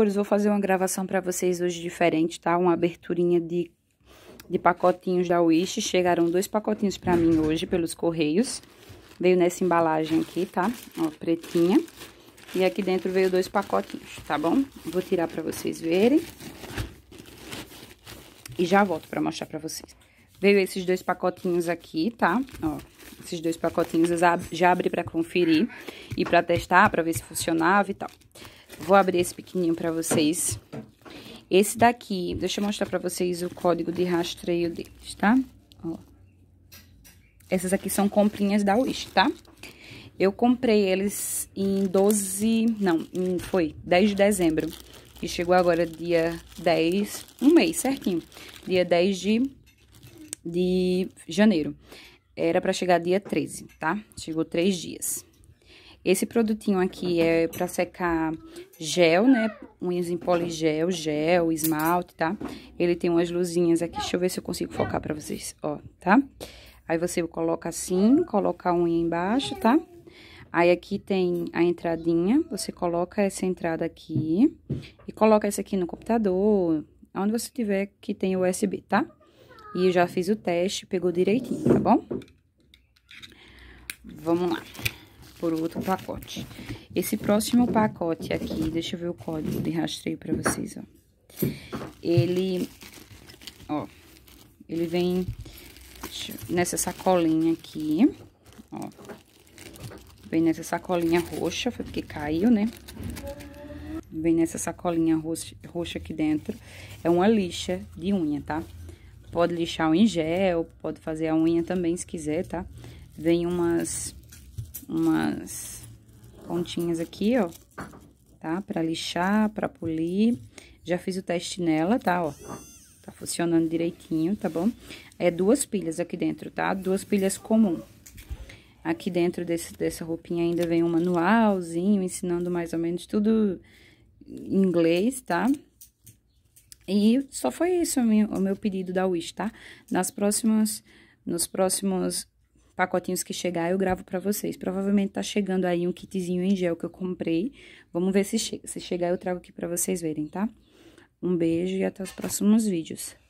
Vou fazer uma gravação para vocês hoje diferente, tá? Uma aberturinha de, de pacotinhos da Wish. Chegaram dois pacotinhos para mim hoje pelos correios. Veio nessa embalagem aqui, tá? Ó, pretinha. E aqui dentro veio dois pacotinhos, tá bom? Vou tirar para vocês verem. E já volto para mostrar para vocês. Veio esses dois pacotinhos aqui, tá? Ó, esses dois pacotinhos já abri para conferir e para testar, para ver se funcionava e tal. Vou abrir esse pequenininho pra vocês. Esse daqui, deixa eu mostrar pra vocês o código de rastreio deles, tá? Ó. Essas aqui são comprinhas da Wish, tá? Eu comprei eles em 12, não, em, foi 10 de dezembro. E chegou agora dia 10, um mês certinho. Dia 10 de, de janeiro. Era pra chegar dia 13, tá? Chegou três dias. Esse produtinho aqui é para secar gel, né? Unhas em poligel, gel, esmalte, tá? Ele tem umas luzinhas aqui, deixa eu ver se eu consigo focar para vocês, ó, tá? Aí você coloca assim, coloca a unha embaixo, tá? Aí aqui tem a entradinha, você coloca essa entrada aqui e coloca essa aqui no computador, onde você tiver que tem USB, tá? E eu já fiz o teste, pegou direitinho, tá bom? Vamos lá por outro pacote. Esse próximo pacote aqui, deixa eu ver o código de rastreio para vocês, ó. Ele, ó, ele vem nessa sacolinha aqui, ó. Vem nessa sacolinha roxa, foi porque caiu, né? Vem nessa sacolinha roxa, roxa aqui dentro. É uma lixa de unha, tá? Pode lixar em gel, pode fazer a unha também se quiser, tá? Vem umas umas pontinhas aqui, ó, tá? Pra lixar, pra polir. Já fiz o teste nela, tá, ó. Tá funcionando direitinho, tá bom? É duas pilhas aqui dentro, tá? Duas pilhas comum. Aqui dentro desse, dessa roupinha ainda vem um manualzinho, ensinando mais ou menos tudo em inglês, tá? E só foi isso o meu, o meu pedido da Wish, tá? Nas próximas, nos próximos pacotinhos que chegar, eu gravo para vocês. Provavelmente tá chegando aí um kitzinho em gel que eu comprei. Vamos ver se chega. Se chegar, eu trago aqui para vocês verem, tá? Um beijo e até os próximos vídeos.